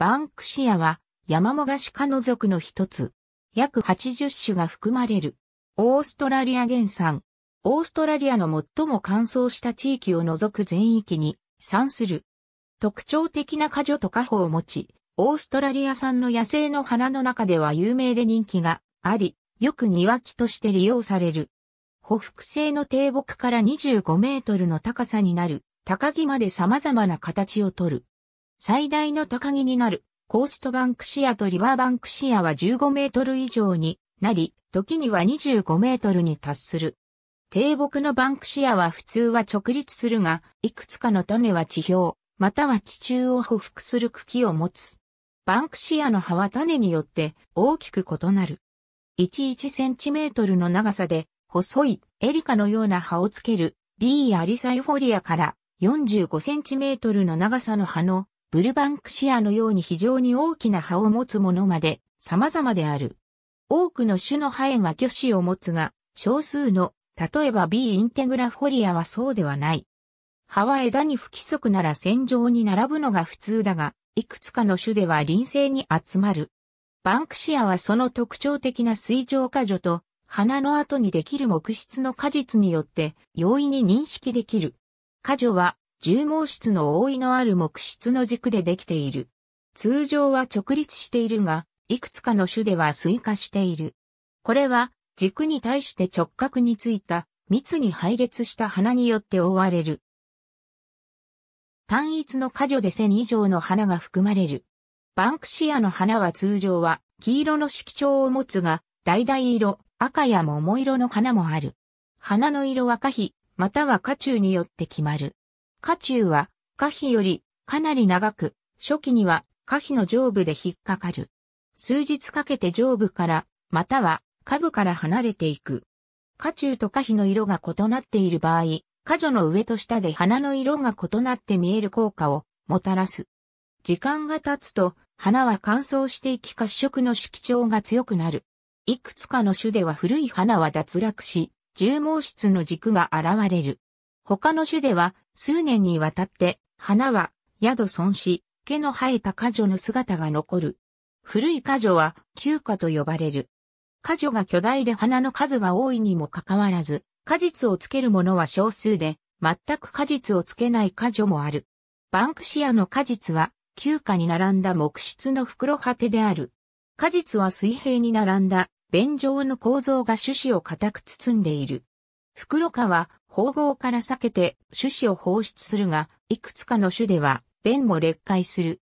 バンクシアは山もがしシ科の属の一つ。約80種が含まれる。オーストラリア原産。オーストラリアの最も乾燥した地域を除く全域に産する。特徴的な果樹と花穂を持ち、オーストラリア産の野生の花の中では有名で人気があり、よく庭木として利用される。ほふ製の低木から25メートルの高さになる、高木まで様々な形をとる。最大の高木になる。コーストバンクシアとリバーバンクシアは15メートル以上になり、時には25メートルに達する。低木のバンクシアは普通は直立するが、いくつかの種は地表、または地中を匍匐する茎を持つ。バンクシアの葉は種によって大きく異なる。11センチメートルの長さで、細いエリカのような葉をつける B アリサイフォリアから45センチメートルの長さの葉のブルバンクシアのように非常に大きな葉を持つものまで様々である。多くの種の葉へは巨子を持つが、少数の、例えば B インテグラフォリアはそうではない。葉は枝に不規則なら線状に並ぶのが普通だが、いくつかの種では輪生に集まる。バンクシアはその特徴的な水上果樹と、花の後にできる木質の果実によって容易に認識できる。果樹は重毛質の覆いのある木質の軸でできている。通常は直立しているが、いくつかの種では垂下している。これは軸に対して直角についた密に配列した花によって覆われる。単一の果樹で1000以上の花が含まれる。バンクシアの花は通常は黄色の色調を持つが、橙色、赤や桃色の花もある。花の色は花否、または花中によって決まる。下中は、下皮よりかなり長く、初期には下皮の上部で引っかかる。数日かけて上部から、または下部から離れていく。下中と下皮の色が異なっている場合、下女の上と下で花の色が異なって見える効果をもたらす。時間が経つと、花は乾燥していき褐色の色調が強くなる。いくつかの種では古い花は脱落し、重毛質の軸が現れる。他の種では数年にわたって、花は、宿損し、毛の生えた花女の姿が残る。古い花女は、旧花と呼ばれる。花女が巨大で花の数が多いにもかかわらず、果実をつけるものは少数で、全く果実をつけない花女もある。バンクシアの果実は、旧花に並んだ木質の袋果てである。果実は水平に並んだ、便状の構造が種子を固く包んでいる。袋花は光合から避けて種子を放出するが、いくつかの種では、便も劣化する。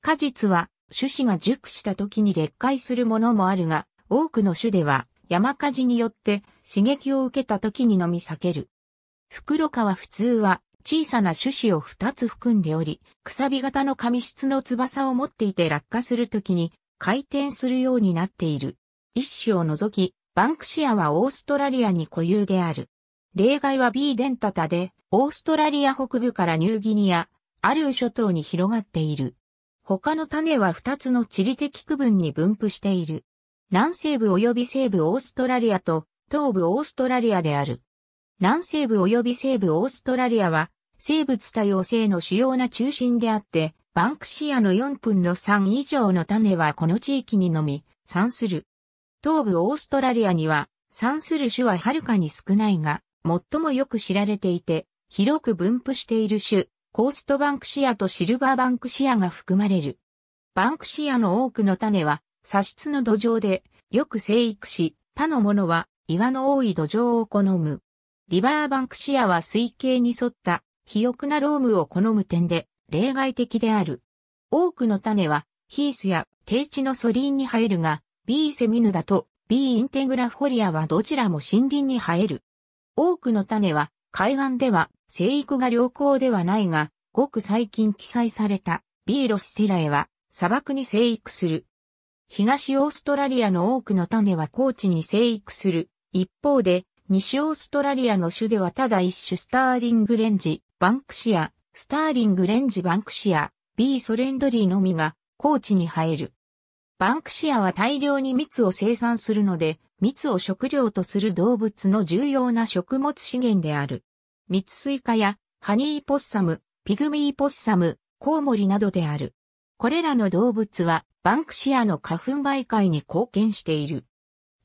果実は、種子が熟した時に劣化するものもあるが、多くの種では、山火事によって刺激を受けた時にのみ避ける。袋川は普通は小さな種子を2つ含んでおり、くさび型の紙質の翼を持っていて落下するときに回転するようになっている。一種を除き、バンクシアはオーストラリアに固有である。例外は B デンタタで、オーストラリア北部からニューギニア、アルー諸島に広がっている。他の種は2つの地理的区分に分布している。南西部及び西部オーストラリアと東部オーストラリアである。南西部及び西部オーストラリアは生物多様性の主要な中心であって、バンクシアの4分の3以上の種はこの地域にのみ産する。東部オーストラリアには産する種ははるかに少ないが、最もよく知られていて、広く分布している種、コーストバンクシアとシルバーバンクシアが含まれる。バンクシアの多くの種は、砂質の土壌で、よく生育し、他のものは岩の多い土壌を好む。リバーバンクシアは水系に沿った肥沃なロームを好む点で例外的である。多くの種はヒースや低地のソリンに生えるが、B セミヌだと B インテグラフォリアはどちらも森林に生える。多くの種は海岸では生育が良好ではないが、ごく最近記載されたビーロスセラエは砂漠に生育する。東オーストラリアの多くの種は高地に生育する。一方で、西オーストラリアの種ではただ一種スターリングレンジ、バンクシア、スターリングレンジバンクシア、B ソレンドリーのみが高地に生える。バンクシアは大量に蜜を生産するので、蜜を食料とする動物の重要な食物資源である。蜜スイカやハニーポッサム、ピグミーポッサム、コウモリなどである。これらの動物はバンクシアの花粉媒介に貢献している。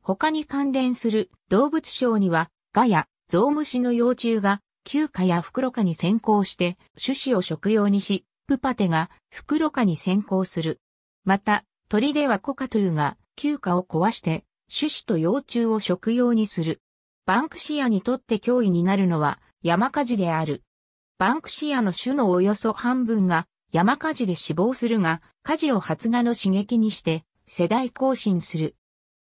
他に関連する動物賞にはガやゾウムシの幼虫がキュウカやフクロカに先行して種子を食用にし、プパテがフクロカに先行する。また、鳥ではコカトゥーがウカを壊して種子と幼虫を食用にする。バンクシアにとって脅威になるのは山火事である。バンクシアの種のおよそ半分が山火事で死亡するが、火事を発芽の刺激にして世代更新する。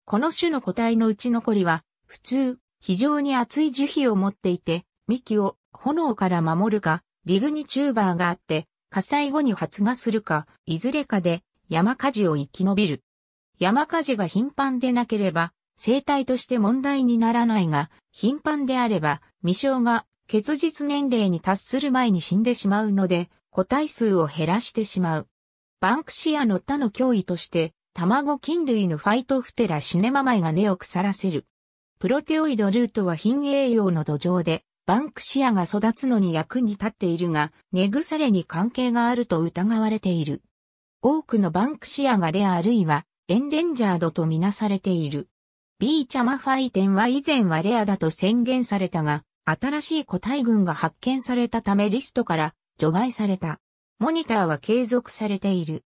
この種の個体のうち残りは、普通、非常に厚い樹皮を持っていて、幹を炎から守るか、リグニチューバーがあって、火災後に発芽するか、いずれかで山火事を生き延びる。山火事が頻繁でなければ、生態として問題にならないが、頻繁であれば、未生が結実年齢に達する前に死んでしまうので、個体数を減らしてしまう。バンクシアの他の脅威として、卵菌類のファイトフテラシネママイが根を腐らせる。プロテオイドルートは貧栄養の土壌で、バンクシアが育つのに役に立っているが、根腐れに関係があると疑われている。多くのバンクシアがレアあるいはエンデンジャードとみなされている。ビーチャマファイテンは以前はレアだと宣言されたが、新しい個体群が発見されたためリストから除外された。モニターは継続されている。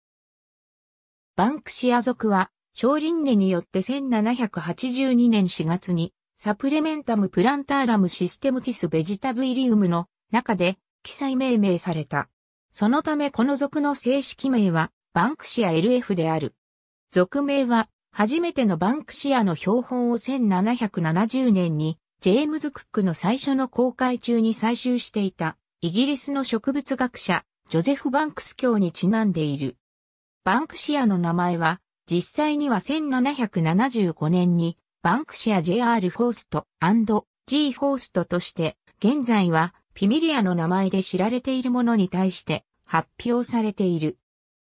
バンクシア族は、ショーリンネによって1782年4月に、サプレメンタムプランターラムシステムティスベジタブイリウムの中で記載命名された。そのためこの族の正式名は、バンクシア LF である。俗名は、初めてのバンクシアの標本を1770年に、ジェームズ・クックの最初の公開中に採集していた、イギリスの植物学者、ジョゼフ・バンクス教にちなんでいる。バンクシアの名前は、実際には1775年に、バンクシア J.R. フォースト &G. フォーストとして、現在はピミリアの名前で知られているものに対して発表されている。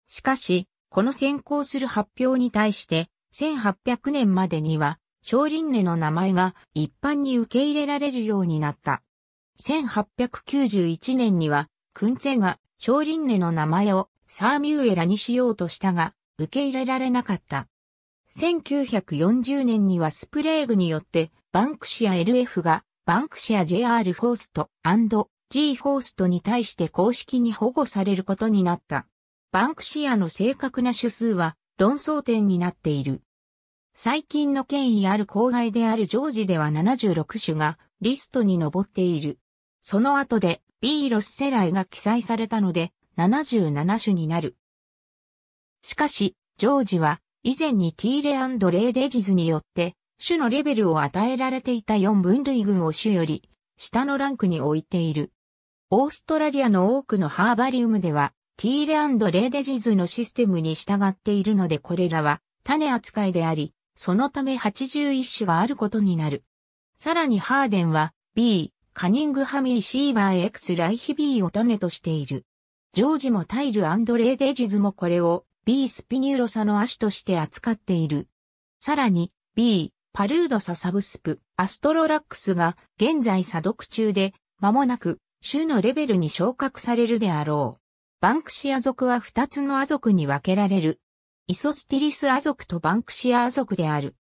しかし、この先行する発表に対して、1800年までには、少林根の名前が一般に受け入れられるようになった。1891年には、クンツェが少林根の名前をサーミューエラにしようとしたが、受け入れられなかった。1940年にはスプレーグによって、バンクシア LF が、バンクシア JR フォースト &G フォーストに対して公式に保護されることになった。バンクシアの正確な種数は論争点になっている。最近の権威ある郊外であるジョージでは76種がリストに上っている。その後で B ロスセライが記載されたので77種になる。しかし、ジョージは以前にティーレアンドレーデジズによって種のレベルを与えられていた4分類群を種より下のランクに置いている。オーストラリアの多くのハーバリウムではティーレレーデジズのシステムに従っているのでこれらは種扱いであり、そのため81種があることになる。さらにハーデンは B、カニングハミーシーバー X ライヒ B を種としている。ジョージもタイルレーデジズもこれを B スピニューロサの亜種として扱っている。さらに B、パルードササブスプ、アストロラックスが現在査読中で、間もなく種のレベルに昇格されるであろう。バンクシア族は二つのア族に分けられる。イソスティリスア族とバンクシアア族である。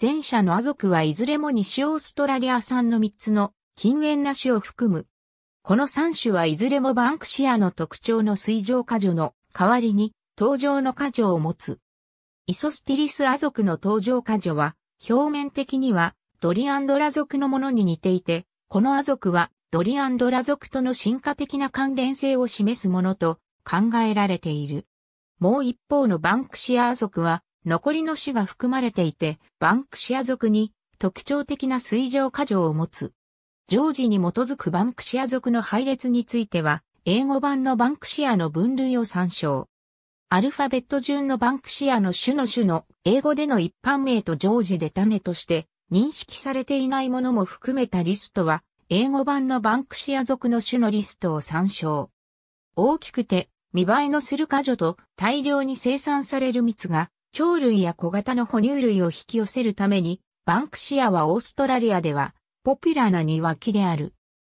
前者のア族はいずれも西オーストラリア産の三つの禁煙な種を含む。この三種はいずれもバンクシアの特徴の水上果樹の代わりに登場の果樹を持つ。イソスティリスア族の登場果樹は表面的にはドリアンドラ族のものに似ていて、このア族はドリアンドラ族との進化的な関連性を示すものと考えられている。もう一方のバンクシア族は残りの種が含まれていて、バンクシア族に特徴的な水上過剰を持つ。常時に基づくバンクシア族の配列については、英語版のバンクシアの分類を参照。アルファベット順のバンクシアの種の種の英語での一般名と常時で種として認識されていないものも含めたリストは英語版のバンクシア族の種のリストを参照。大きくて、見栄えのする果樹と大量に生産される蜜が、鳥類や小型の哺乳類を引き寄せるために、バンクシアはオーストラリアでは、ポピュラーな庭木である。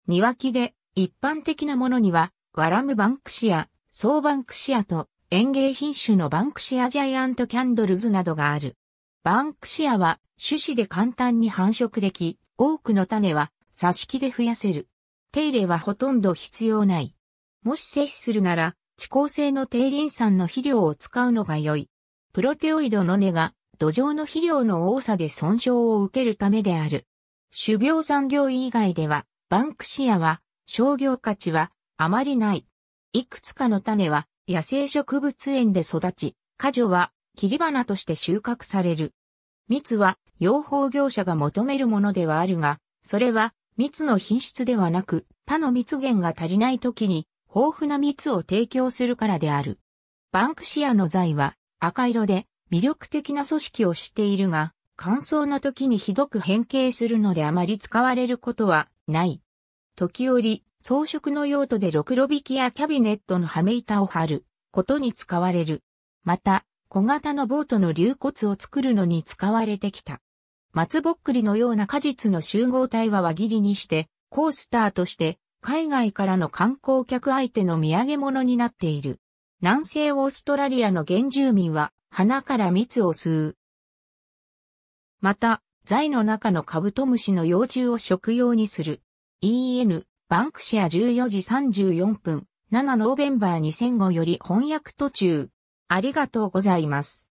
庭木で、一般的なものには、ワラムバンクシア、ソーバンクシアと、園芸品種のバンクシアジャイアントキャンドルズなどがある。バンクシアは種子で簡単に繁殖でき、多くの種は挿し木で増やせる。手入れはほとんど必要ない。もし摂取するなら、地高性の低林酸の肥料を使うのが良い。プロテオイドの根が土壌の肥料の多さで損傷を受けるためである。種苗産業以外では、バンクシアは商業価値はあまりない。いくつかの種は野生植物園で育ち、果樹は切り花として収穫される。蜜は養蜂業者が求めるものではあるが、それは蜜の品質ではなく、他の蜜源が足りない時に、豊富な蜜を提供するからである。バンクシアの材は赤色で魅力的な組織をしているが、乾燥の時にひどく変形するのであまり使われることはない。時折、装飾の用途でろくろ引きやキャビネットの羽目板を貼ることに使われる。また、小型のボートの流骨を作るのに使われてきた。松ぼっくりのような果実の集合体は輪切りにして、コースターとして、海外からの観光客相手の土産物になっている。南西オーストラリアの原住民は、花から蜜を吸う。また、材の中のカブトムシの幼虫を食用にする。EN、バンクシア14時34分、7ノーベンバー2005より翻訳途中。ありがとうございます。